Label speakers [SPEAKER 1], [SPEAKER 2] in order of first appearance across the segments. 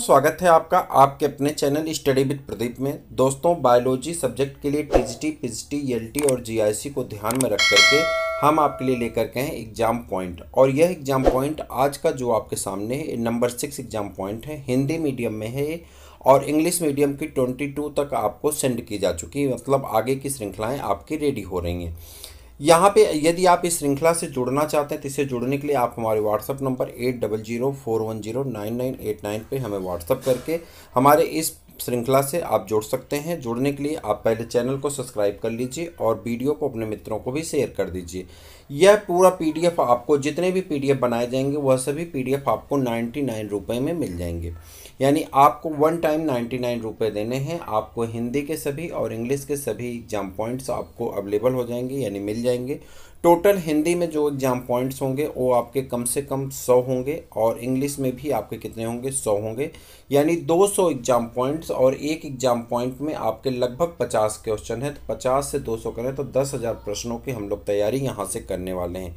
[SPEAKER 1] स्वागत है आपका आपके अपने चैनल स्टडी विद प्रदीप में दोस्तों बायोलॉजी सब्जेक्ट के लिए टीजीटी पीजीटी एलटी और जीआईसी को ध्यान में रख करके हम आपके लिए लेकर के हैं एग्जाम पॉइंट और यह एग्जाम पॉइंट आज का जो आपके सामने है नंबर सिक्स एग्जाम पॉइंट है हिंदी मीडियम में है और इंग्लिश मीडियम की ट्वेंटी टू तक आपको सेंड की जा चुकी है मतलब आगे की श्रृंखलाएँ आपकी रेडी हो रही हैं यहाँ पे यदि आप इस श्रृंखला से जुड़ना चाहते हैं तो इससे जुड़ने के लिए आप हमारे WhatsApp number eight double zero four one zero nine nine eight nine पर हमें व्हाट्सअप करके हमारे इस श्रृंखला से आप जुड़ सकते हैं जुड़ने के लिए आप पहले चैनल को सब्सक्राइब कर लीजिए और वीडियो को अपने मित्रों को भी शेयर कर दीजिए यह पूरा पीडीएफ आपको जितने भी पीडीएफ बनाए जाएंगे वह सभी पीडीएफ आपको नाइन्टी नाइन रुपये में मिल जाएंगे यानी आपको वन टाइम नाइन्टी नाइन रुपये देने हैं आपको हिंदी के सभी और इंग्लिश के सभी एग्जाम पॉइंट्स आपको अवेलेबल हो जाएंगे यानी मिल जाएंगे टोटल हिंदी में जो एग्जाम पॉइंट्स होंगे वो आपके कम से कम सौ होंगे और इंग्लिश में भी आपके कितने होंगे सौ होंगे यानी दो सौ एग्जाम पॉइंट्स और एक एग्जाम पॉइंट में आपके लगभग पचास क्वेश्चन हैं तो पचास से दो सौ करें तो दस हज़ार प्रश्नों की हम लोग तैयारी यहाँ से करने वाले हैं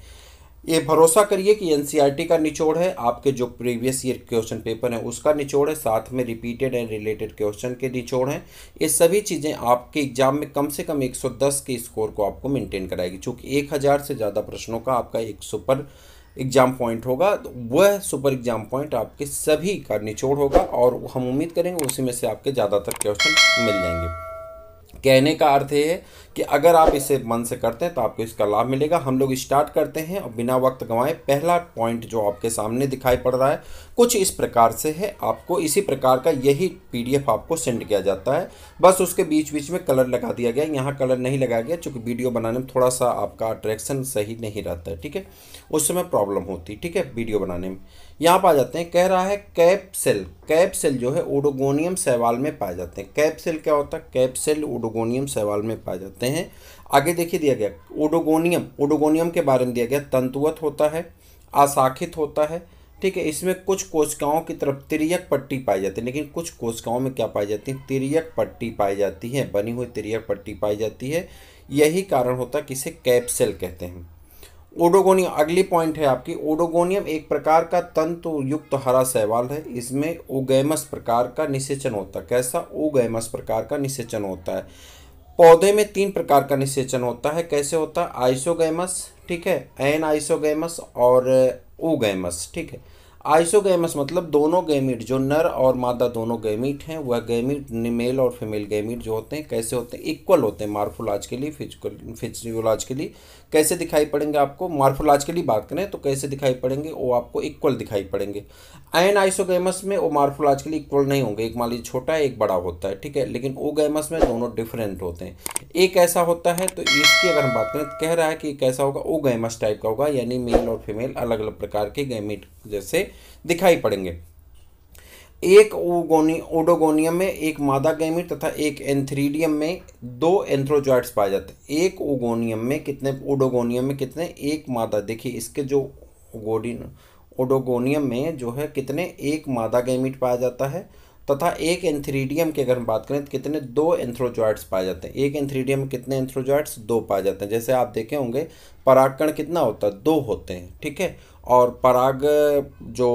[SPEAKER 1] ये भरोसा करिए कि एन e का निचोड़ है आपके जो प्रीवियस ईयर क्वेश्चन पेपर है उसका निचोड़ है साथ में रिपीटेड एंड रिलेटेड क्वेश्चन के निचोड़ हैं ये सभी चीज़ें आपके एग्जाम में कम से कम 110 के स्कोर को आपको मेंटेन कराएगी चूँकि 1000 से ज़्यादा प्रश्नों का आपका एक सुपर एग्जाम पॉइंट होगा तो वह सुपर एग्जाम पॉइंट आपके सभी का निचोड़ होगा और हम उम्मीद करेंगे उसी में से आपके ज़्यादातर क्वेश्चन मिल जाएंगे कहने का अर्थ ये है कि अगर आप इसे मन से करते हैं तो आपको इसका लाभ मिलेगा हम लोग स्टार्ट करते हैं और बिना वक्त गंवाए पहला पॉइंट जो आपके सामने दिखाई पड़ रहा है कुछ इस प्रकार से है आपको इसी प्रकार का यही पीडीएफ आपको सेंड किया जाता है बस उसके बीच बीच में कलर लगा दिया गया यहाँ कलर नहीं लगाया गया चूँकि वीडियो बनाने में थोड़ा सा आपका अट्रैक्शन सही नहीं रहता है ठीक है उस समय प्रॉब्लम होती है ठीक है वीडियो बनाने में यहाँ पर आ जाते हैं कह रहा है कैप सेल कैप सेल जो है ओडोगोनियम सहवाल में पाए जाते हैं कैप सेल क्या होता है कैप सेल ओडोगोनियम सहवाल में पाए जाते हैं आगे देखिए दिया गया ओडोगोनियम ओडोगोनियम के बारे में दिया गया तंतुवत होता है आशाखित होता है ठीक है इसमें कुछ कोशिकाओं की तरफ तिरियक पट्टी पाई जाती है लेकिन कुछ कोशिकाओं में क्या पाई जाती है तिरियक पट्टी पाई जाती है बनी हुई तिरियक पट्टी पाई जाती है यही कारण होता है कि इसे कैप्सेल कहते हैं ओडोगोनियम अगली पॉइंट है आपकी ओडोगोनियम एक प्रकार का तंतु युक्त हरा सहवाल है इसमें ओगैमस प्रकार का निषेचन होता है कैसा ओगैमस प्रकार का निषेचन होता है पौधे में तीन प्रकार का निषेचन होता है कैसे होता है आइसोगैमस ठीक है एन आइसोगैमस और ओ गैमस ठीक है आइसोगेमस मतलब दोनों गैमिट जो नर और मादा दोनों गैमिट हैं वह गैमिट मेल और फीमेल गैमिट जो होते हैं कैसे होते हैं इक्वल होते हैं लिए फिजिकल लिए कैसे दिखाई पड़ेंगे आपको लिए बात करें तो कैसे दिखाई पड़ेंगे वो आपको इक्वल दिखाई पड़ेंगे एन आइसोगेमस में वो लिए इक्वल नहीं होंगे एक मान लीजिए छोटा है एक बड़ा होता है ठीक है लेकिन ओ गैमस में दोनों डिफरेंट होते हैं एक ऐसा होता है तो इसकी अगर हम बात करें तो कह रहा है कि कैसा होगा ओ गैमस टाइप का होगा यानी मेल और फीमेल अलग अलग प्रकार के गैमीट जैसे दिखाई पड़ेंगे एक ओगोनी ओडोगोनियम में एक मादा गैमिट तथा एक एंथ्रीडियम में दो एंथ्रोजॉइड्स पाए जाते हैं एक ओगोनियम में कितने ओडोगोनियम में कितने एक मादा देखिए इसके जो ओगोडिन ओडोगोनियम में जो है कितने एक मादा गैमिट पाया जाता है तथा एक एंथ्रीडियम की अगर हम बात करें तो कितने दो एंथ्रोजॉइड्स पाए जाते हैं एक एंथ्रीडियम में कितने एंथ्रोजॉइड्स दो पाए जाते हैं जैसे आप देखे होंगे परागकण कितना होता है दो होते हैं ठीक है और पराग जो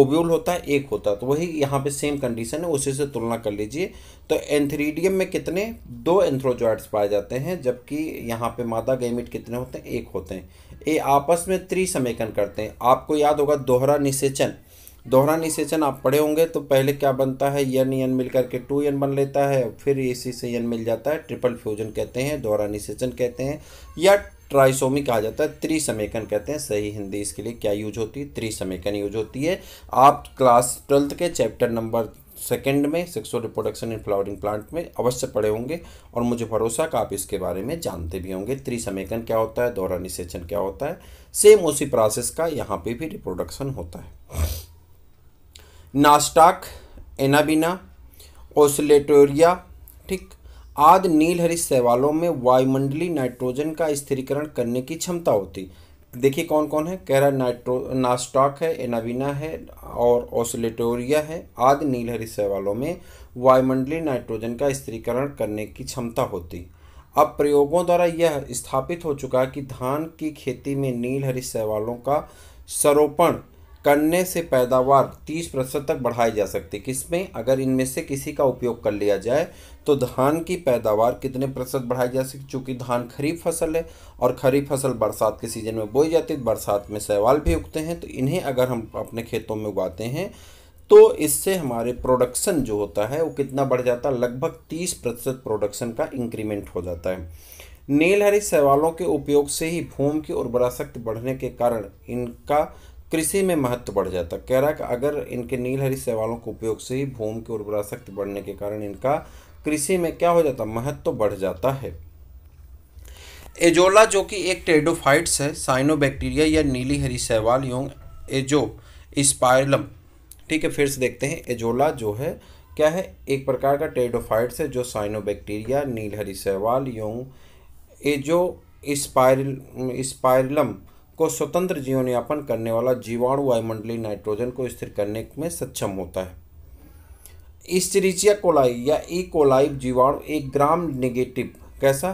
[SPEAKER 1] ओव्यूल होता है एक होता है तो वही यहाँ पे सेम कंडीशन है उसी से तुलना कर लीजिए तो एंथ्रीडियम में कितने दो एंथ्रोजॉइड्स पाए जाते हैं जबकि यहाँ पे मादा गेमिट कितने होते हैं एक होते हैं ये आपस में त्रिसमेकन करते हैं आपको याद होगा दोहरा निषेचन दोहरा निषेचन आप पढ़े होंगे तो पहले क्या बनता है यन यन मिल करके टू यन बन लेता है फिर इसी से यन मिल जाता है ट्रिपल फ्यूजन कहते हैं दोहरा निषेचन कहते हैं या ट्राइसोमी कहा जाता है त्रिसमेकन कहते हैं सही हिंदी इसके लिए क्या यूज होती है त्रिसमेकन यूज होती है आप क्लास ट्वेल्थ के चैप्टर नंबर सेकेंड में sexual reproduction in flowering plant में अवश्य पढ़े होंगे और मुझे भरोसा का आप इसके बारे में जानते भी होंगे त्रिसमेकन क्या होता है दौरा निषेचन क्या होता है सेम उसी प्रोसेस का यहाँ पे भी रिप्रोडक्शन होता है नास्टाक एनाबिना ओसलेटोरिया ठीक आदि नीलहरित शैवालों में वायुमंडली नाइट्रोजन का स्थिरीकरण करने की क्षमता होती देखिए कौन कौन है कह रहा नाइट्रो नास्टॉक है एनाविना है और ऑसिलेटोरिया है आदि नीलहरित शैवालों में वायुमंडली नाइट्रोजन का स्थिरीकरण करने की क्षमता होती अब प्रयोगों द्वारा यह स्थापित हो चुका है कि धान की खेती में नीलहरित शैवालों का सरोपण करने से पैदावार 30 प्रतिशत तक बढ़ाई जा सकती है किसमें अगर इनमें से किसी का उपयोग कर लिया जाए तो धान की पैदावार कितने प्रतिशत बढ़ाई जा सकती चूँकि धान खरीफ फसल है और खरीफ फसल बरसात के सीज़न में बोई जाती है तो बरसात में सहवाल भी उगते हैं तो इन्हें अगर हम अपने खेतों में उगाते हैं तो इससे हमारे प्रोडक्शन जो होता है वो कितना बढ़ जाता है लगभग तीस प्रतिशत प्रोडक्शन का इंक्रीमेंट हो जाता है नीलहरी सेवालों के उपयोग से ही भूमि की उर्वरा शक्ति बढ़ने के कारण इनका कृषि में महत्व बढ़ जाता कह रहा कि अगर इनके नीलहरी सेवालों के उपयोग से ही भूमि की उर्वरा शक्ति बढ़ने के कारण इनका कृषि में क्या हो जाता महत्व बढ़ जाता है एजोला जो कि एक टेडोफाइट्स है साइनोबैक्टीरिया या नीली हरी सहवाल योग एजो स्पायलम ठीक है फिर से देखते हैं एजोला जो है क्या है एक प्रकार का टेडोफाइट्स है जो साइनोबैक्टीरिया नीलहरी सहवाल योग एजो स्पायर स्पायरलम को स्वतंत्र जीवन यापन करने वाला जीवाणु वायुमंडलीय नाइट्रोजन को स्थिर करने में सक्षम होता है इस्टरीचिया कोलाई या ई e. कोलाई जीवाणु एक ग्राम निगेटिव कैसा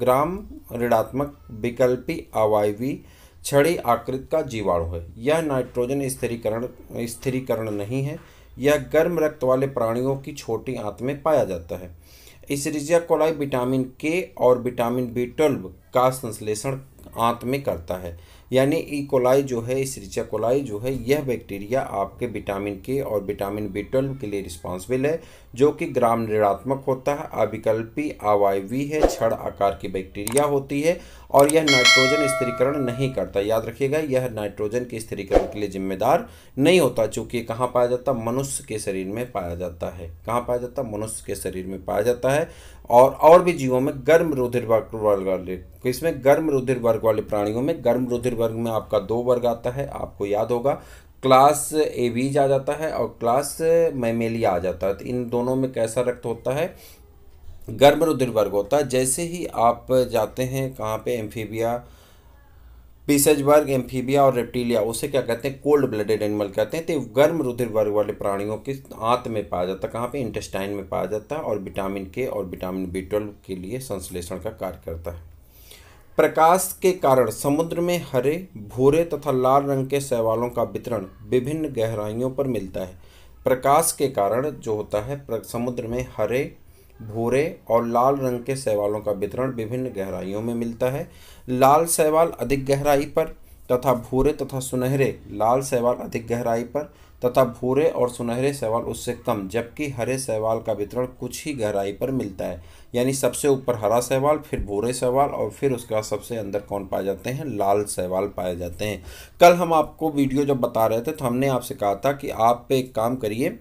[SPEAKER 1] ग्राम ऋणात्मक विकल्पी अवायवी छड़ी आकृत का जीवाणु है यह नाइट्रोजन स्थिरीकरण स्थिरीकरण नहीं है यह गर्म रक्त वाले प्राणियों की छोटी आंत में पाया जाता है रिजिया कोलाई विटामिन के और विटामिन बी ट्वेल्व का संश्लेषण आंत में करता है यानी ई e. कोलाई जो है इसरिचा कोलाई जो है यह बैक्टीरिया आपके विटामिन के और विटामिन बी ट्वेल्व के लिए रिस्पॉन्सिबल है जो कि ग्राम निरात्मक होता है अविकल्पी अवायवी है छड़ आकार की बैक्टीरिया होती है और यह नाइट्रोजन स्थिरीकरण नहीं करता याद रखिएगा यह नाइट्रोजन के स्थिरीकरण के लिए जिम्मेदार नहीं होता चूँकि कहाँ पाया जाता मनुष्य के शरीर में पाया जाता है कहाँ पाया जाता मनुष्य के शरीर में पाया जाता है और और भी जीवों में गर्म रुधिर वर्ग वाले इसमें गर्म रुधिर वर्ग वाले प्राणियों में गर्म रुधिर वर्ग में आपका दो वर्ग आता है आपको याद होगा क्लास एवीज आ जाता है और क्लास मैमेलिया आ जाता है तो इन दोनों में कैसा रक्त होता है गर्म रुधिर वर्ग होता है जैसे ही आप जाते हैं कहाँ पे एम्फीबिया वर्ग एम्फीबिया और रेप्टीलिया उसे क्या कहते हैं कोल्ड ब्लडेड एनिमल कहते हैं तो गर्म रुधिर वर्ग वाले प्राणियों के आंत में पाया जाता है कहाँ पे इंटेस्टाइन में पाया जाता है और विटामिन के और विटामिन बी ट्वेल्व के लिए संश्लेषण का कार्य करता है प्रकाश के कारण समुद्र में हरे भूरे तथा लाल रंग के शैवालों का वितरण विभिन्न गहराइयों पर मिलता है प्रकाश के कारण जो होता है समुद्र में हरे भूरे और लाल रंग के शैवालों का वितरण विभिन्न गहराइयों में मिलता है लाल शैवाल अधिक गहराई पर तथा भूरे तथा सुनहरे लाल शैवाल अधिक गहराई पर तथा भूरे और सुनहरे शैवाल उससे कम जबकि हरे शैवाल का वितरण कुछ ही गहराई पर मिलता है यानी सबसे ऊपर हरा शैवाल फिर भूरे शैवाल और फिर उसके बाद सबसे अंदर कौन पाए जाते हैं लाल शैवाल पाए जाते हैं कल हम आपको वीडियो जब बता रहे थे तो हमने आपसे कहा था कि आप पे एक काम करिए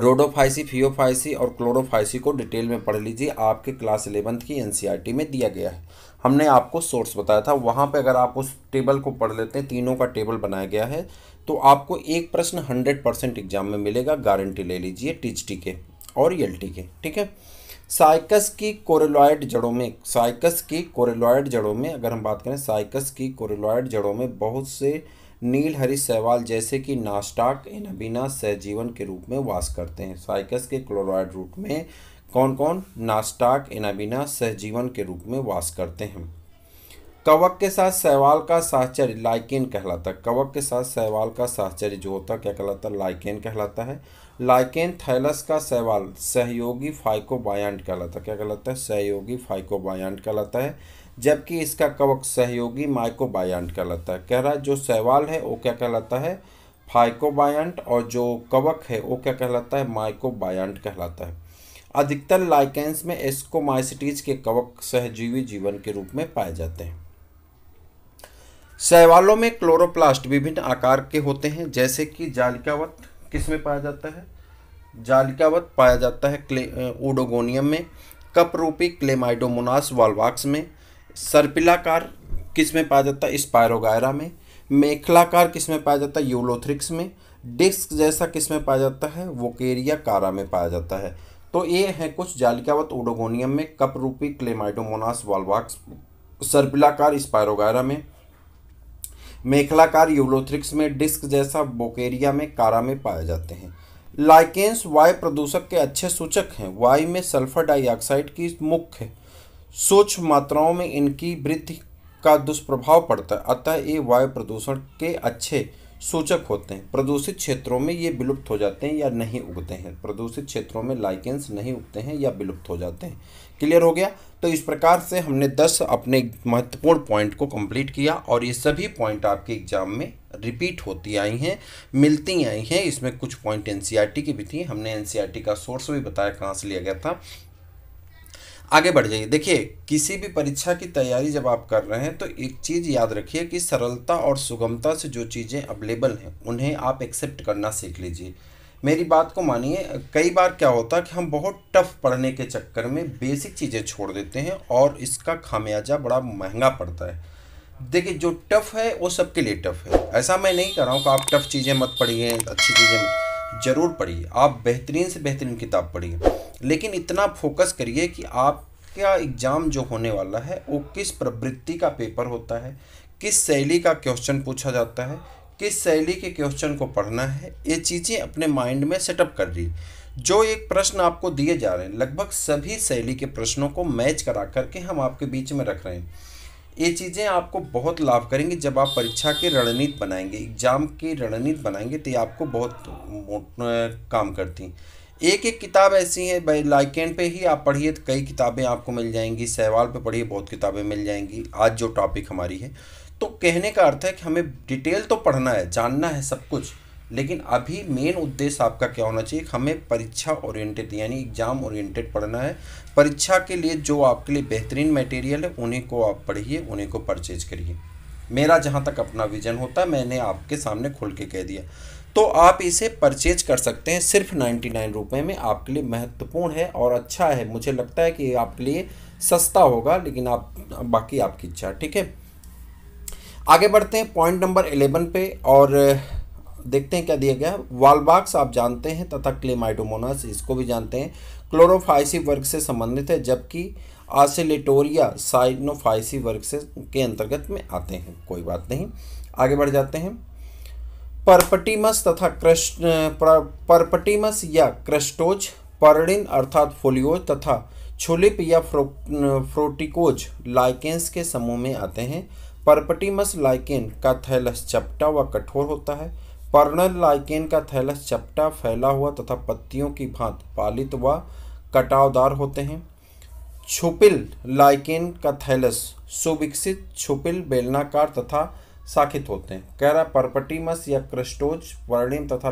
[SPEAKER 1] रोडोफाइसी फियोफाइसी और क्लोरोफाइसी को डिटेल में पढ़ लीजिए आपके क्लास इलेवंथ की एनसीईआरटी e में दिया गया है हमने आपको सोर्स बताया था वहाँ पे अगर आप उस टेबल को पढ़ लेते हैं तीनों का टेबल बनाया गया है तो आपको एक प्रश्न हंड्रेड परसेंट एग्जाम में मिलेगा गारंटी ले लीजिए टीचटी के और एल के ठीक है साइकस की कोरेलॉयड जड़ों में साइकस की कोरेलॉयड जड़ों में अगर हम बात करें साइकस की कोरेलॉयड जड़ों में बहुत से नील हरि सहवाल जैसे कि नास्टाक एनाबीना सहजीवन के रूप में वास करते हैं साइकस के क्लोराइड रूट में कौन कौन नास्टाक एनाबीना सहजीवन के रूप में वास करते हैं कवक के साथ सहवाल का साहचर्य लाइकेन कहलाता है कवक के साथ सहवाल का साहचर्य जो होता है क्या कहलाता है लाइकेन कहलाता है लाइकेन थैलस का सहवाल सहयोगी फाइकोबायांट कहलाता है क्या कहलाता है सहयोगी फाइकोबायांड कहलाता है जबकि इसका कवक सहयोगी माइकोबायंट कहलाता है कह रहा है जो सहवाल है वो क्या कहलाता है फाइकोबायंट और जो कवक है वो क्या कहलाता है माइकोबायंट कहलाता है अधिकतर लाइकेंस में एस्कोमाइसिटीज के कवक सहजीवी जीवन के रूप में पाए जाते हैं सहवालों में क्लोरोप्लास्ट विभिन्न आकार के होते हैं जैसे कि जालिकावत किस में पाया जाता है जालिकावत पाया जाता है क्ले ओडोगोनियम में कप रूपी क्लेमाइडोमोनास वालवाक्स में सर्पिलाकार किस में पाया जाता है स्पायरोगायरा में मेखलाकार किस में पाया जाता है यूलोथ्रिक्स में डिस्क जैसा किस में पाया जाता है वोकेरिया कारा में पाया जाता है तो ये हैं कुछ जालिकावत ओडोगोनियम में कप रूपी क्लेमाइटोमोनास वॉलवाक्स सर्पिलाकार स्पायरोगायरा में मेखलाकार यूलोथ्रिक्स में डिस्क जैसा बोकेरिया में कारा में पाए जाते हैं लाइकेंस वायु प्रदूषक के अच्छे सूचक हैं वायु में सल्फर डाइऑक्साइड की मुख्य सूक्ष्म मात्राओं में इनकी वृद्धि का दुष्प्रभाव पड़ता है अतः ये वायु प्रदूषण के अच्छे सूचक होते हैं प्रदूषित क्षेत्रों में ये विलुप्त हो जाते हैं या नहीं उगते हैं प्रदूषित क्षेत्रों में लाइकेंस नहीं उगते हैं या विलुप्त हो जाते हैं क्लियर हो गया तो इस प्रकार से हमने 10 अपने महत्वपूर्ण पॉइंट को कंप्लीट किया और ये सभी पॉइंट आपके एग्जाम में रिपीट होती आई हैं मिलती आई हैं इसमें कुछ पॉइंट एन की भी थी हमने एन का सोर्स भी बताया कहाँ से लिया गया था आगे बढ़ जाइए देखिए किसी भी परीक्षा की तैयारी जब आप कर रहे हैं तो एक चीज़ याद रखिए कि सरलता और सुगमता से जो चीज़ें अवेलेबल हैं उन्हें आप एक्सेप्ट करना सीख लीजिए मेरी बात को मानिए कई बार क्या होता है कि हम बहुत टफ पढ़ने के चक्कर में बेसिक चीज़ें छोड़ देते हैं और इसका खामियाजा बड़ा महंगा पड़ता है देखिए जो टफ़ है वो सबके लिए टफ़ है ऐसा मैं नहीं कर रहा हूँ कि आप टफ़ चीज़ें मत पढ़िए अच्छी चीज़ें ज़रूर पढ़िए आप बेहतरीन से बेहतरीन किताब पढ़िए लेकिन इतना फोकस करिए कि आपका एग्ज़ाम जो होने वाला है वो किस प्रवृत्ति का पेपर होता है किस शैली का क्वेश्चन पूछा जाता है किस शैली के क्वेश्चन को पढ़ना है ये चीज़ें अपने माइंड में सेटअप कर दी जो एक प्रश्न आपको दिए जा रहे हैं लगभग सभी शैली के प्रश्नों को मैच करा करके हम आपके बीच में रख रहे हैं ये चीज़ें आपको बहुत लाभ करेंगी जब आप परीक्षा के रणनीति बनाएंगे एग्ज़ाम की रणनीति बनाएंगे तो ये आपको बहुत काम करती एक एक किताब ऐसी है भाई लाइकेंड पे ही आप पढ़िए तो कई किताबें आपको मिल जाएंगी सहवाल पे पढ़िए बहुत किताबें मिल जाएंगी आज जो टॉपिक हमारी है तो कहने का अर्थ है कि हमें डिटेल तो पढ़ना है जानना है सब कुछ लेकिन अभी मेन उद्देश्य आपका क्या होना चाहिए हमें परीक्षा ओरिएंटेड यानी एग्ज़ाम ओरिएंटेड पढ़ना है परीक्षा के लिए जो आपके लिए बेहतरीन मटेरियल है उन्हीं को आप पढ़िए उन्हीं को परचेज करिए मेरा जहाँ तक अपना विजन होता है मैंने आपके सामने खोल के कह दिया तो आप इसे परचेज कर सकते हैं सिर्फ नाइन्टी नाइन रुपये में आपके लिए महत्वपूर्ण है और अच्छा है मुझे लगता है कि आपके लिए सस्ता होगा लेकिन आप बाकी आपकी इच्छा ठीक है आगे बढ़ते हैं पॉइंट नंबर एलेवन पे और देखते हैं क्या दिया गया वालबाक्स आप जानते हैं तथा क्लेमाइडोमोनास इसको भी जानते हैं क्लोरोफाइसी वर्ग से संबंधित है जबकि आसिलेटोरिया साइनोफाइसी वर्ग से के अंतर्गत में आते हैं कोई बात नहीं आगे बढ़ जाते हैं परपटीमस तथा कृष्ण परपटीमस या क्रस्टोज पर्णिन अर्थात फोलियोज तथा छुलिप या फ्रो फ्रोटिकोज लाइकेंस के समूह में आते हैं परपटीमस लाइकेन का थैलस चपटा व कठोर होता है पर्णल लाइकेन का थैलस चपटा फैला हुआ तथा पत्तियों की भांत पालित व कटावदार होते हैं छुपिल लाइकेन का थैलस सुविकसित छुपिल बेलनाकार तथा साखित होते हैं कैरा परपटीमस या क्रस्टोज वर्णिम तथा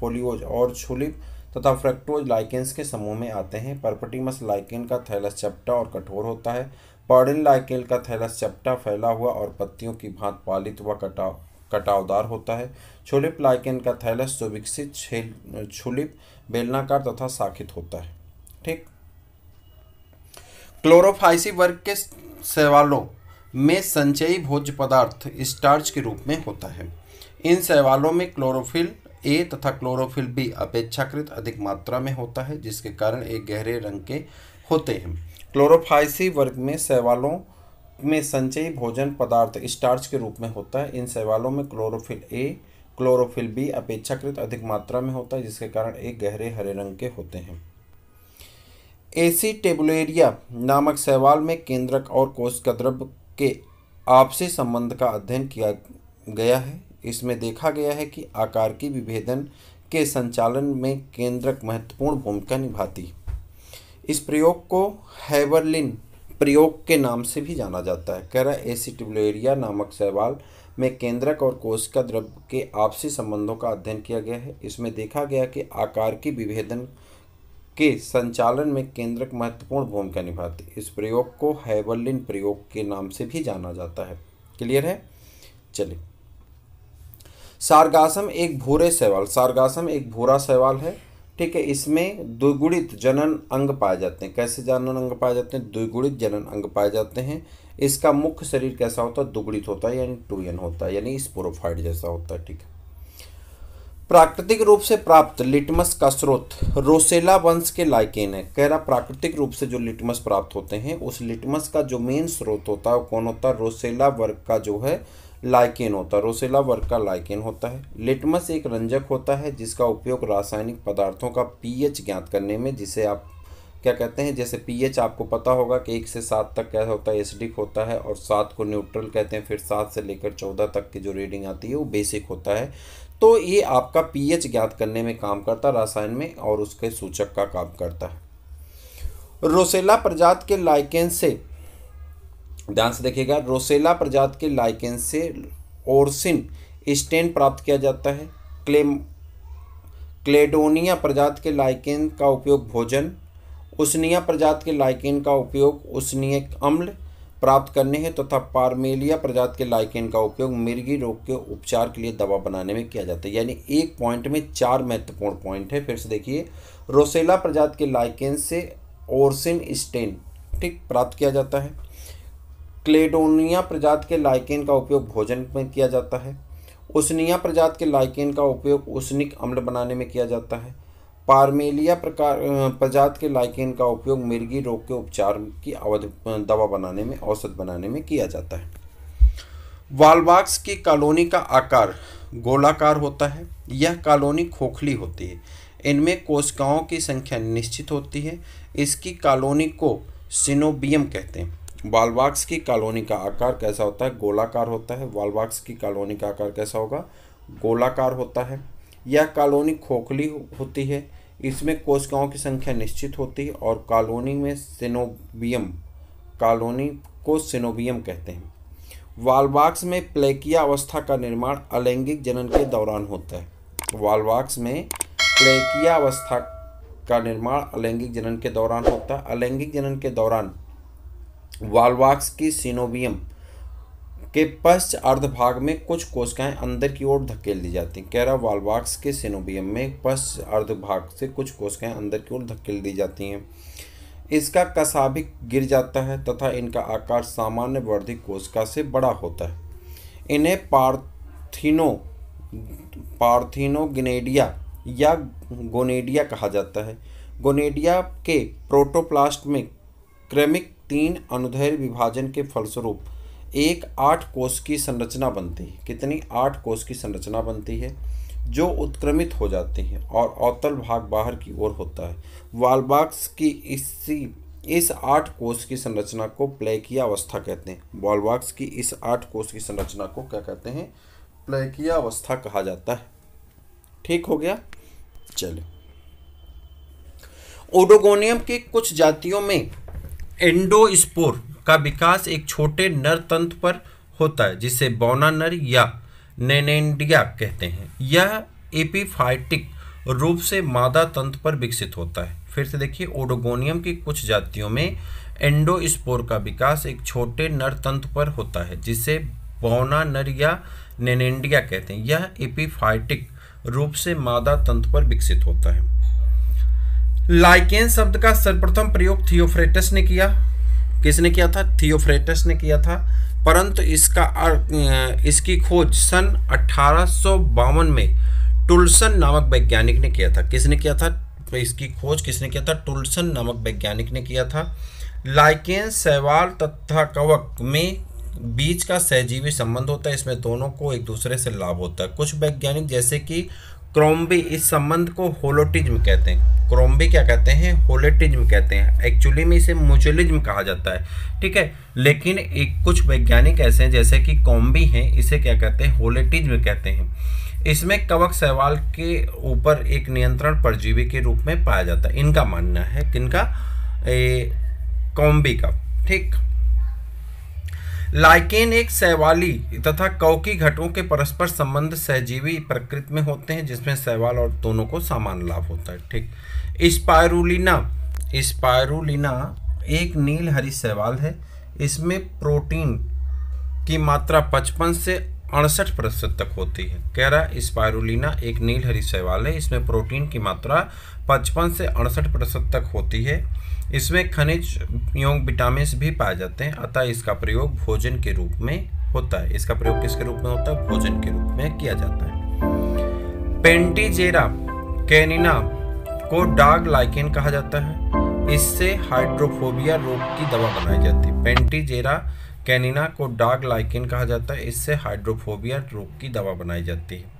[SPEAKER 1] फोलियोज और छुलिप तथा फ्रेक्टोज लाइकेंस के समूह में आते हैं परपटीमस लाइकेन का थैलस चपटा और कठोर होता है पर्डिन लाइकेन का थैलस चपटा फैला हुआ और पत्तियों की भांत पालित व कटाव कटावदार होता है छुलिप लाइकेन का थैलस सुविकसित छुलिप बेलनाकार तथा साखित होता है ठीक क्लोरोफाइसी वर्ग के शैवालों में संचयी भोज्य पदार्थ स्टार्च के रूप में होता है इन सेवालों में क्लोरोफिल ए तथा क्लोरोफिल बी अपेक्षाकृत अधिक मात्रा में होता है जिसके कारण एक गहरे रंग के होते हैं क्लोरोफाइसी वर्ग में सेवालों में संचयी भोजन पदार्थ स्टार्च के रूप में होता है इन सेवालों में क्लोरोफिल ए क्लोरोफिल बी अपेक्षाकृत अधिक मात्रा में होता है जिसके कारण एक गहरे हरे रंग के होते हैं एसी टेबुलेरिया नामक सहवाल में केंद्रक और कोश का द्रव्य के आपसी संबंध का अध्ययन किया गया है इसमें देखा गया है कि आकार की विभेदन के संचालन में केंद्रक महत्वपूर्ण भूमिका निभाती है इस प्रयोग को हैवरलिन प्रयोग के नाम से भी जाना जाता है कह रहा है एसिटिबुलेरिया नामक सहवाल में केंद्रक और कोशिका द्रव्य के आपसी संबंधों का अध्ययन किया गया है इसमें देखा गया कि आकार की विभेदन के संचालन में केंद्रक महत्वपूर्ण भूमिका निभाती इस प्रयोग को हैबलिन प्रयोग के नाम से भी जाना जाता है क्लियर है चलिए सारगासम एक भूरे सवाल सारगासम एक भूरा सवाल है ठीक है इसमें द्विगुणित जनन अंग पाए जाते हैं कैसे जनन अंग पाए जाते हैं द्विगुणित जनन अंग पाए जाते हैं इसका मुख्य शरीर कैसा होता है दुगुणित होता है यानी टूयन होता है यानी स्पोरोफाइड जैसा होता है ठीक है प्राकृतिक रूप से प्राप्त लिटमस का स्रोत रोसेला वंश के लाइकेन है कह रहा प्राकृतिक रूप से जो लिटमस प्राप्त होते हैं उस लिटमस का जो मेन स्रोत होता है वो कौन होता है रोसेला वर्ग का जो है लाइकेन होता है रोसेला वर्ग का लाइकेन होता है लिटमस एक रंजक होता है जिसका उपयोग रासायनिक पदार्थों का पीएच ज्ञात करने में जिसे आप क्या कहते हैं जैसे पीएच आपको पता होगा कि एक से सात तक क्या होता है एसडिक होता है और सात को न्यूट्रल कहते हैं फिर सात से लेकर चौदह तक की जो रीडिंग आती है वो बेसिक होता है तो ये आपका पीएच ज्ञात करने में काम करता है रासायन में और उसके सूचक का काम करता है रोसेला प्रजात के लाइकेन से ध्यान से देखिएगा रोसेला प्रजात के लाइकेन से ओरसिन स्टेन प्राप्त किया जाता है क्लेम क्लेडोनिया प्रजात के लाइकेन का उपयोग भोजन उसनिया प्रजाति के लाइकेन का उपयोग उसनीय अम्ल प्राप्त करने हैं तथा तो पारमेलिया प्रजाति के लाइकेन का उपयोग मिर्गी रोग के उपचार के लिए दवा बनाने में किया जाता है यानी एक पॉइंट में चार महत्वपूर्ण पॉइंट है फिर से देखिए रोसेला प्रजाति के लाइकेन से ओरसिन स्टेन ठीक प्राप्त किया जाता है क्लेडोनिया प्रजाति के लाइकेन का उपयोग भोजन में किया जाता है उसनिया प्रजात के लाइकेन का उपयोग उष्णिक अम्ल बनाने में किया जाता है पारमेलिया प्रकार प्रजात के लाइकेन का उपयोग मिर्गी रोग के उपचार की अवध दवा बनाने में औसत बनाने में किया जाता है वालबाग्स की कॉलोनी का आकार गोलाकार होता है यह कॉलोनी खोखली होती है इनमें कोशिकाओं की संख्या निश्चित होती है इसकी कॉलोनी को सिनोबियम कहते हैं वालबाग्स की कॉलोनी का आकार कैसा होता है गोलाकार होता है वालबाग्स की कॉलोनी का आकार कैसा होगा गोलाकार होता है यह कॉलोनी खोखली होती है इसमें कोशिकाओं की संख्या निश्चित होती है और कॉलोनी में सिनोबियम कॉलोनी को सिनोबियम कहते हैं वालवाक्स में प्लेकिया अवस्था का निर्माण अलैंगिक जनन के दौरान होता है वालवाक्स में प्लेकिया अवस्था का निर्माण अलैंगिक जनन के दौरान होता है अलैंगिक जनन के दौरान वालवाक्स की सिनोबियम के पश्च अर्धभाग में कुछ कोशिकाएं अंदर की ओर धकेल दी जाती हैं कैरा वालवाक्स के सिनोबियम में पश्च अर्धभाग से कुछ कोशिकाएं अंदर की ओर धकेल दी जाती हैं इसका कसाभिक गिर जाता है तथा इनका आकार सामान्य वर्धिक कोशिका से बड़ा होता है इन्हें पार्थिनो पार्थिनोगिनेडिया या गोनेडिया कहा जाता है गोनेडिया के प्रोटोप्लास्ट में क्रमिक तीन अनुधैर्य विभाजन के फलस्वरूप एक आठ कोष की संरचना बनती है कितनी आठ कोष की संरचना बनती है जो उत्क्रमित हो जाती हैं और अवतल भाग बाहर की ओर होता है वालबाक्स की इसी इस आठ कोष की संरचना को प्लेकिया अवस्था कहते हैं वॉलबाक्स की इस आठ कोष की संरचना को क्या कहते हैं प्लेकिया अवस्था कहा जाता है ठीक हो गया चलो ओडोगोनियम की कुछ जातियों में एंडोस्पोर का विकास एक छोटे नर तंत्र पर होता है जिसे बौना नर या नेनेंडिया कहते हैं यह एपिफाइटिक रूप से मादा तंत्र पर विकसित होता है फिर से देखिए ओडोगोनियम की कुछ जातियों में एंडोस्पोर का विकास एक छोटे नर तंत्र पर होता है जिसे बौना नर या नेनेंडिया कहते हैं यह एपिफाइटिक रूप से मादा तंत्र पर विकसित होता है लाइकेन शब्द का सर्वप्रथम प्रयोग थियोफ्रेटस ने किया किसने किया था थियोफ्रेटस ने किया था परंतु इसका इसकी खोज सन अठारह में टुलसन नामक वैज्ञानिक ने किया था किसने किया था इसकी खोज किसने किया था टुलसन नामक वैज्ञानिक ने किया था लाइकेन सवाल तथा कवक में बीज का सहजीवी संबंध होता है इसमें दोनों को एक दूसरे से लाभ होता है कुछ वैज्ञानिक जैसे कि क्रोम्बी इस संबंध को होलोटिज्म कहते हैं क्रोम्बी क्या कहते हैं होलेटिज्म कहते हैं एक्चुअली में इसे म्यूचुअलिज्म कहा जाता है ठीक है लेकिन एक कुछ वैज्ञानिक ऐसे हैं जैसे कि कॉम्बी हैं इसे क्या कहते हैं होलेटिज्म कहते हैं इसमें कवक सवाल के ऊपर एक नियंत्रण परजीवी के रूप में पाया जाता है इनका मानना है किनका कॉम्बी का ठीक लाइकेन एक सहवाली तथा कौकी घटों के परस्पर संबंध सहजीवी प्रकृति में होते हैं जिसमें सहवाल और दोनों को समान लाभ होता है ठीक स्पायरुलिना स्पायरुलिना एक नील हरी सैवाल है इसमें प्रोटीन की मात्रा 55 से अड़सठ प्रतिशत तक होती है कह रहा है स्पायरुलिना एक नील हरी सहवाल है इसमें प्रोटीन की मात्रा 55 से अड़सठ प्रतिशत तक होती है इसमें खनिज योग विटामिन भी पाए जाते हैं अतः इसका प्रयोग भोजन के रूप में होता है इसका प्रयोग किसके रूप में होता है भोजन के रूप में किया जाता है पेंटीजेरा कैनिना को डार्क लाइकेन कहा जाता है इससे हाइड्रोफोबिया रोग की दवा बनाई जाती है पेंटीजेरा कैनिना को डार्क लाइकेन कहा जाता है इससे हाइड्रोफोबिया रोग की दवा बनाई जाती है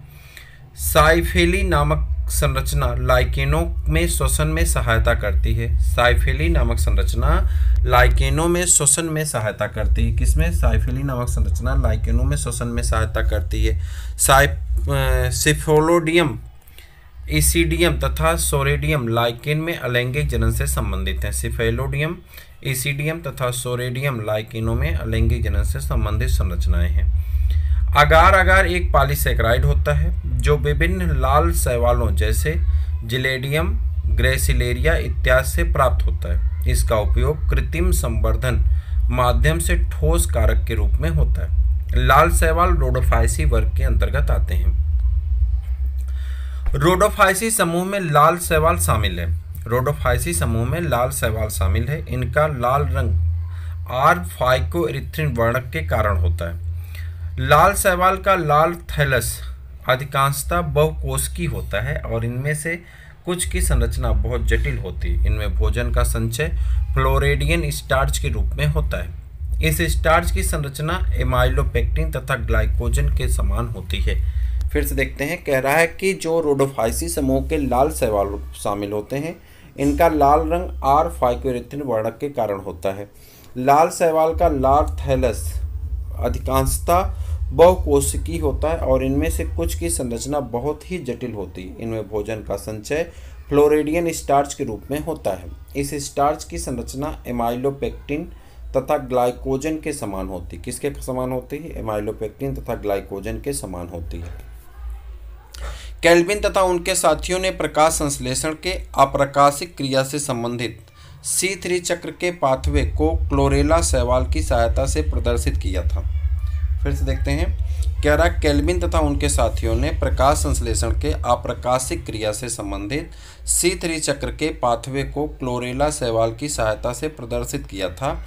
[SPEAKER 1] साइफेली नामक संरचना लाइकेनों में श्वसन में सहायता करती है साइफेली नामक संरचना लाइकेनों में श्वसन में सहायता करती है किसमें साइफेली नामक संरचना लाइकेनों में श्वसन में सहायता करती है साइफ सिफोलोडियम ईसीडियम तथा सोरेडियम लाइकेन में अलैंगिक जनन से संबंधित हैं सिफेलोडियम ईसीडियम तथा सोरेडियम लाइकेनों में अलैंगिक जनन से संबंधित संरचनाएं हैं अगार अगार एक पॉलीसेक्राइड होता है जो विभिन्न लाल सवालों जैसे जिलेडियम ग्रेसिलेरिया इत्यादि से प्राप्त होता है इसका उपयोग कृत्रिम संवर्धन माध्यम से ठोस कारक के रूप में होता है लाल सवाल रोडोफाइसी वर्ग के अंतर्गत आते हैं रोडोफाइसी समूह में लाल सवाल शामिल है रोडोफाइसी समूह में लाल सवाल शामिल है इनका लाल रंग आर फाइको वर्णक के कारण होता है लाल सहवाल का लाल थैलस अधिकांशतः बहुकोशिकी होता है और इनमें से कुछ की संरचना बहुत जटिल होती है इनमें भोजन का संचय फ्लोरेडियन स्टार्च के रूप में होता है इस स्टार्च की संरचना एमाइलोपेक्टिन तथा ग्लाइकोजन के समान होती है फिर से देखते हैं कह रहा है कि जो रोडोफाइसी समूह के लाल सहवाल शामिल होते हैं इनका लाल रंग आर फाइकोरेथिन वर्णक के कारण होता है लाल सहवाल का लाल थैलस अधिकांशता बहुकोशिकी होता है और इनमें से कुछ की संरचना बहुत ही जटिल होती है इनमें भोजन का संचय फ्लोरेडियन स्टार्च के रूप में होता है इस स्टार्च की संरचना एमाइलोपेक्टिन तथा ग्लाइकोजन के समान होती किसके समान होती है एमाइलोपेक्टिन तथा ग्लाइकोजन के समान होती है कैल्विन तथा उनके साथियों ने प्रकाश संश्लेषण के अप्रकाशिक क्रिया से संबंधित सी थ्री चक्र के पाथवे को क्लोरेला सहवाल की सहायता से प्रदर्शित किया था फिर से देखते हैं कह रहा तथा उनके साथियों ने प्रकाश संश्लेषण के अप्रकाशिक क्रिया से संबंधित सी थ्री चक्र के पाथवे को क्लोरेला सहवाल की सहायता से प्रदर्शित किया था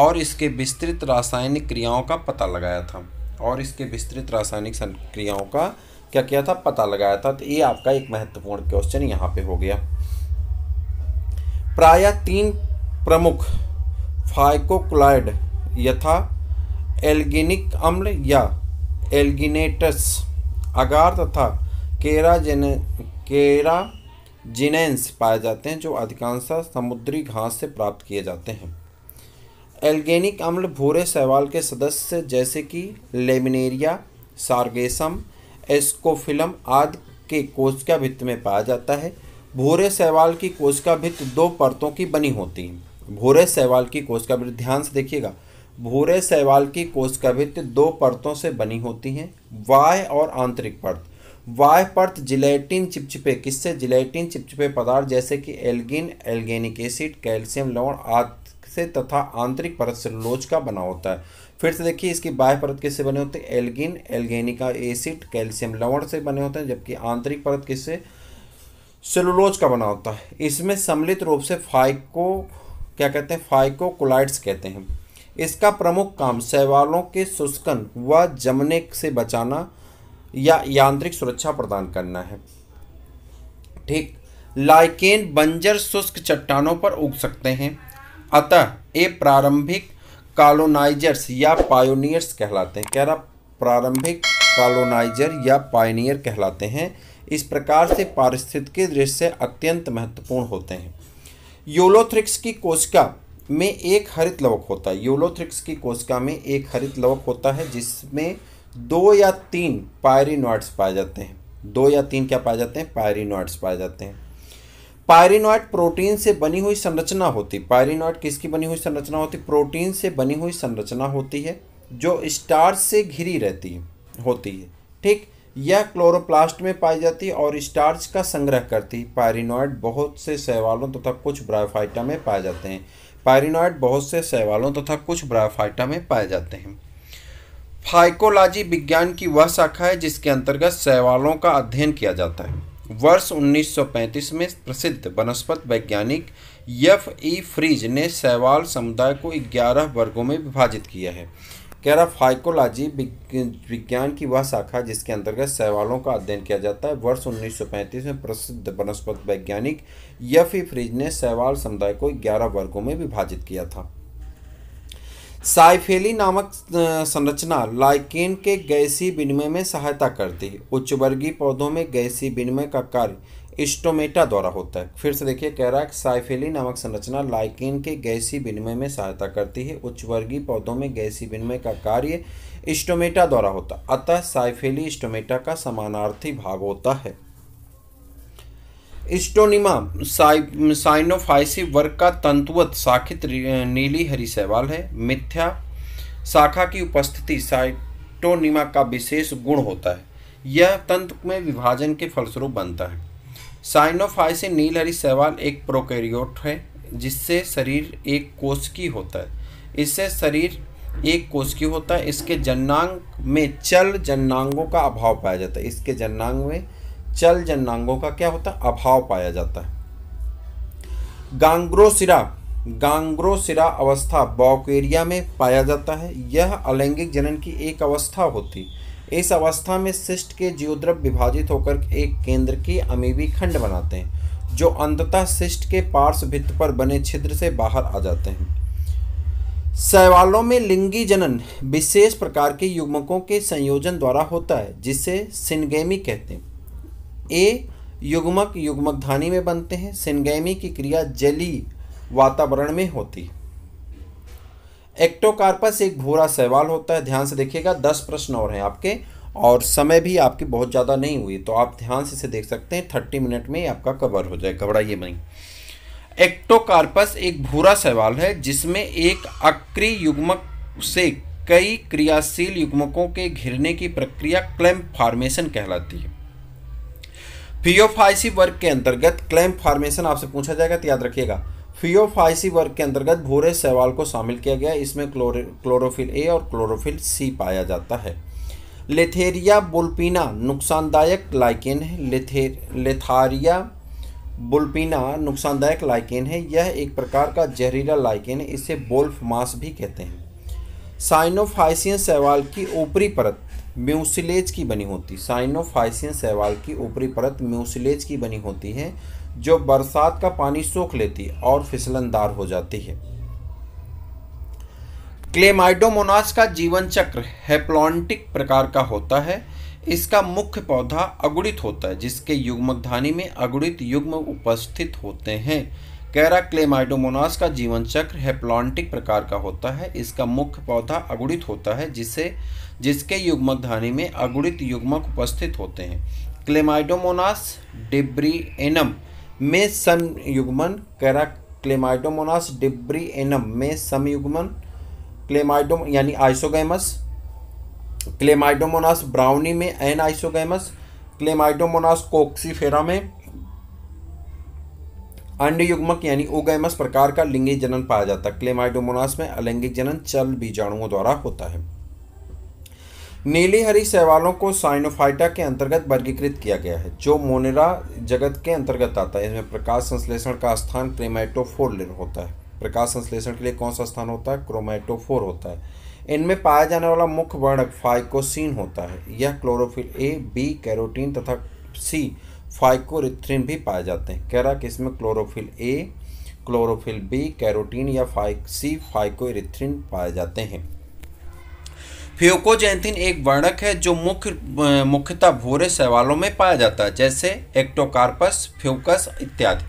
[SPEAKER 1] और इसके विस्तृत रासायनिक क्रियाओं का पता लगाया था और इसके विस्तृत रासायनिक क्रियाओं का क्या किया था पता लगाया था तो ये आपका एक महत्वपूर्ण क्वेश्चन यहाँ पे हो गया प्राय तीन प्रमुख फाइकोक्लाइड यथा एल्गिनिक अम्ल या एल्गिनेटस अगार तथा केराजेन केराजिनेंस पाए जाते हैं जो अधिकांशतः समुद्री घास से प्राप्त किए जाते हैं एल्गेनिक अम्ल भूरे सहवाल के सदस्य जैसे कि लेमिनेरिया सार्गेसम एस्कोफिलम आदि के कोशिका भित्त में पाया जाता है भूरे सहवाल की कोशिका भित्त दो परतों की बनी होती है भूरे सहवाल की कोशिका भित्त ध्यान से देखिएगा भूरे शैवाल की कोशकभित्त दो परतों से बनी होती हैं वाह और आंतरिक परत वाह परत जिलेटिन चिपचिपे किससे जिलेटिन चिपचिपे पदार्थ जैसे कि एल्गिन एल्गेनिक एसिड कैल्शियम लवण आदि से तथा आंतरिक परत लोच का बना होता है फिर से देखिए इसकी बाह्य परत किससे बने होते हैं एल्गिन एल्गेनिका एसिड कैल्शियम लवण से बने होते हैं जबकि आंतरिक परत किससे सेलुलोज का बना होता है इसमें सम्मिलित रूप से फाइको क्या कहते हैं फाइको कोलाइड्स कहते हैं इसका प्रमुख काम शैवालों के शुष्कन व जमने से बचाना या यांत्रिक सुरक्षा प्रदान करना है ठीक लाइकेन बंजर शुष्क चट्टानों पर उग सकते हैं अतः ये प्रारंभिक कॉलोनाइजर्स या पायोनियर्स कहलाते हैं कह रहा प्रारंभिक कॉलोनाइजर या पायोनियर कहलाते हैं इस प्रकार से पारिस्थितिकी दृश्य अत्यंत महत्वपूर्ण होते हैं योलोथ्रिक्स की कोशिका में एक हरित लवक होता है योलोथ्रिक्स की कोशिका में एक हरित लवक होता है जिसमें दो या तीन पायरिनॉइड्स पाए जाते हैं दो या तीन क्या पाए जाते हैं पायरिनॉइड्स पाए जाते हैं पायरिनॉइड प्रोटीन से बनी हुई संरचना होती पायरिनॉइड किसकी बनी हुई संरचना होती प्रोटीन से बनी हुई संरचना होती है जो स्टार्च से घिरी रहती है होती है ठीक यह क्लोरोप्लास्ट में पाई जाती है और स्टार्च का संग्रह करती है पायरिनॉइड बहुत से शैवालों तथा तो कुछ ब्रायोफाइटा में पाए जाते हैं पायरिनॉइड बहुत से शैवालों तथा तो कुछ ब्राफाइटा में पाए जाते हैं फाइकोलॉजी विज्ञान की वह शाखा है जिसके अंतर्गत शैवालों का अध्ययन किया जाता है वर्ष 1935 में प्रसिद्ध वनस्पत वैज्ञानिक यफ ई फ्रीज ने शैवाल समुदाय को 11 वर्गों में विभाजित किया है कह रहा फाइकोलॉजी विज्ञान की वह शाखा जिसके अंतर्गत सवालों का अध्ययन किया जाता है वर्ष 1935 में प्रसिद्ध वनस्पति वैज्ञानिक यफी फ्रिज ने सवाल समुदाय को 11 वर्गों में विभाजित किया था साइफेली नामक संरचना लाइकेन के गैसी विनिमय में सहायता करती है उच्च वर्गीय पौधों में गैसी विनिमय का कार्य स्टोमेटा द्वारा होता है फिर से देखिए कह रहा है साइफेली नामक संरचना लाइकेन के गैसी विनिमय में सहायता करती है उच्च वर्गीय पौधों में गैसी विनिमय का कार्य स्टोमेटा द्वारा होता अतः साइफेली स्टोमेटा का समानार्थी भाग होता है स्टोनिमा साइनोफाइसी वर्ग का तंतुवत शाखित नीली हरी सहवाल है मिथ्या शाखा की उपस्थिति साइटोनिमा का विशेष गुण होता है यह तंत्र में विभाजन के फलस्वरूप बनता है साइनोफाइसिन नीलहरी सहवाल एक प्रोकैरियोट है जिससे शरीर एक कोश की होता है इससे शरीर एक कोश की होता है इसके जन्नांग में चल जन्नांगों का अभाव पाया जाता है इसके जन्नांग में चल जन्नांगों का क्या होता है अभाव पाया जाता है गांग्रोसिरा गांग्रोसिरा अवस्था बॉकेरिया में पाया जाता है यह अलैंगिक जनन की एक अवस्था होती है इस अवस्था में शिष्ट के जीवद्रव विभाजित होकर एक केंद्र की अमीबी खंड बनाते हैं जो अंततः शिष्ट के पार्श्व भित्त पर बने छिद्र से बाहर आ जाते हैं शैवालों में लिंगी जनन विशेष प्रकार के युग्मकों के संयोजन द्वारा होता है जिसे सिनगेमी कहते हैं ए युग्मक युग्मकधानी में बनते हैं सिनगेमी की क्रिया जली वातावरण में होती है एक्टोकार्पस एक भूरा सवाल होता है ध्यान से देखिएगा दस प्रश्न और हैं आपके और समय भी आपके बहुत ज़्यादा नहीं हुई तो आप ध्यान से इसे देख सकते हैं थर्टी मिनट में आपका कवर हो जाए घबराइए नहीं एक्टोकार्पस एक भूरा सवाल है जिसमें एक अक्री युग्मक से कई क्रियाशील युग्मकों के घिरने की प्रक्रिया क्लैम फार्मेशन कहलाती है पीओफाइसी वर्ग के अंतर्गत क्लैम फार्मेशन आपसे पूछा जाएगा तो याद रखिएगा फियोफाइसी वर्ग के अंतर्गत भूरे सवाल को शामिल किया गया इसमें क्लोरो क्लोरोफिल ए और क्लोरोफिल सी पाया जाता है लेथेरिया बुलपिना नुकसानदायक लाइकेन है लेथे लेथारिया बुलपिना नुकसानदायक लाइकेन है यह एक प्रकार का जहरीला लाइकेन है इसे बोल्फ मास भी कहते हैं साइनोफाइसियन सवाल की ऊपरी परत म्यूसिलेज की बनी होती साइनोफाइसियन सवाल की ऊपरी परत म्यूसिलेज की बनी होती है जो बरसात का पानी सोख लेती है और फिसलनदार हो जाती है क्लेमाइडोमोनास का जीवन चक्र हेप्लॉन्टिक प्रकार का होता है इसका मुख्य पौधा अगुणित होता है जिसके युग्मधानी में अगुणित युग्म उपस्थित होते हैं कैरा क्लेमाइडोमोनास का जीवन चक्र हेप्लॉन्टिक प्रकार का होता है इसका मुख्य पौधा अगुणित होता है जिसे जिसके युग्मधानी में अगुणित युग्मक उपस्थित होते हैं क्लेमाइडोमोनास डिब्रीएनम में संयुग्मन कैरा क्लेमाइडोमोनास डिब्री एनम में संयुग्मन क्लेमाइडोम यानी आइसोगैमस क्लेमाइडोमोनास ब्राउनी में एन आइसोगैमस क्लेमाइडोमोनास कोक्सीफेरा में अंड युग्मक यानी ओगैमस प्रकार का लिंगिक जनन पाया जाता है क्लेमाइडोमोनास में अलैंगिक जनन चल बीजाणुओं द्वारा होता है नीली हरी सहवालों को साइनोफाइटा के अंतर्गत वर्गीकृत किया गया है जो मोनेरा जगत के अंतर्गत आता है इसमें प्रकाश संश्लेषण का स्थान क्रेमैटोफोर होता है प्रकाश संश्लेषण के लिए कौन सा स्थान होता है क्रोमैटोफोर होता है इनमें पाया जाने वाला मुख्य वर्ण फाइकोसिन होता है यह क्लोरोफिल ए बी कैरोटीन तथा सी फाइकोरिथ्रिन भी पाए जाते हैं कह रहा कि इसमें chlorophyll A chlorophyll B carotene या फाइक सी फाइकोरिथ्रिन पाए जाते हैं फ्योकोजेंथिन एक वर्णक है जो मुख्य मुख्यतः भूरे सवालों में पाया जाता है जैसे एक्टोकार्पस फ्यूकस इत्यादि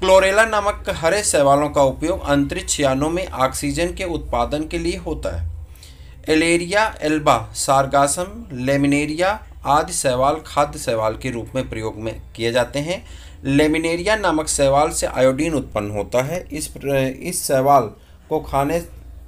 [SPEAKER 1] क्लोरेला नामक हरे सवालों का उपयोग अंतरिक्ष यानों में ऑक्सीजन के उत्पादन के लिए होता है एलेरिया एल्बा सार्गासम लेमिनेरिया आदि शैवाल खाद्य शैवाल के रूप में प्रयोग में किए जाते हैं लेमिनेरिया नामक शैवाल से आयोडीन उत्पन्न होता है इस इस शैवाल को खाने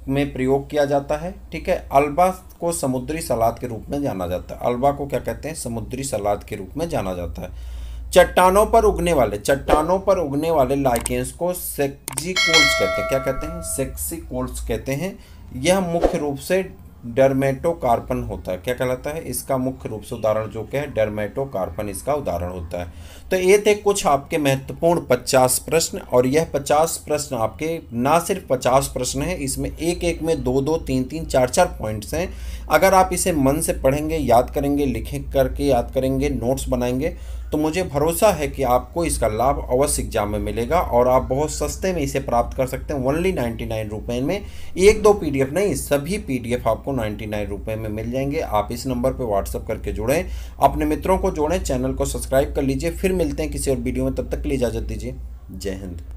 [SPEAKER 1] में प्रयोग किया जाता है ठीक है अल्बा को समुद्री सलाद के रूप में जाना जाता है अल्बा को क्या कहते हैं समुद्री सलाद के रूप में जाना जाता है चट्टानों पर उगने वाले चट्टानों पर उगने वाले लाइकेंस को सेक्जी कोल्स कहते हैं क्या कहते हैं सेक्सी कोल्स कहते हैं यह मुख्य रूप से डरमेटोकार्पन होता है क्या कहलाता है इसका मुख्य रूप से उदाहरण जो क्या है डरमेटोकार्पन इसका उदाहरण होता है तो ये थे कुछ आपके महत्वपूर्ण पचास प्रश्न और यह पचास प्रश्न आपके ना सिर्फ पचास प्रश्न हैं इसमें एक एक में दो दो तीन तीन चार चार पॉइंट्स हैं अगर आप इसे मन से पढ़ेंगे याद करेंगे लिखें करके याद करेंगे नोट्स बनाएंगे तो मुझे भरोसा है कि आपको इसका लाभ अवश्य एग्जाम में मिलेगा और आप बहुत सस्ते में इसे प्राप्त कर सकते हैं ओनली नाइन्टी नाइन रुपये में एक दो पी नहीं सभी पी आपको नाइन्टी नाइन रुपये में मिल जाएंगे आप इस नंबर पर व्हाट्सअप करके जुड़ें अपने मित्रों को जोड़ें चैनल को सब्सक्राइब कर लीजिए फिर मिलते हैं किसी और वीडियो में तब तक के लिए इजाज़त दीजिए जय हिंद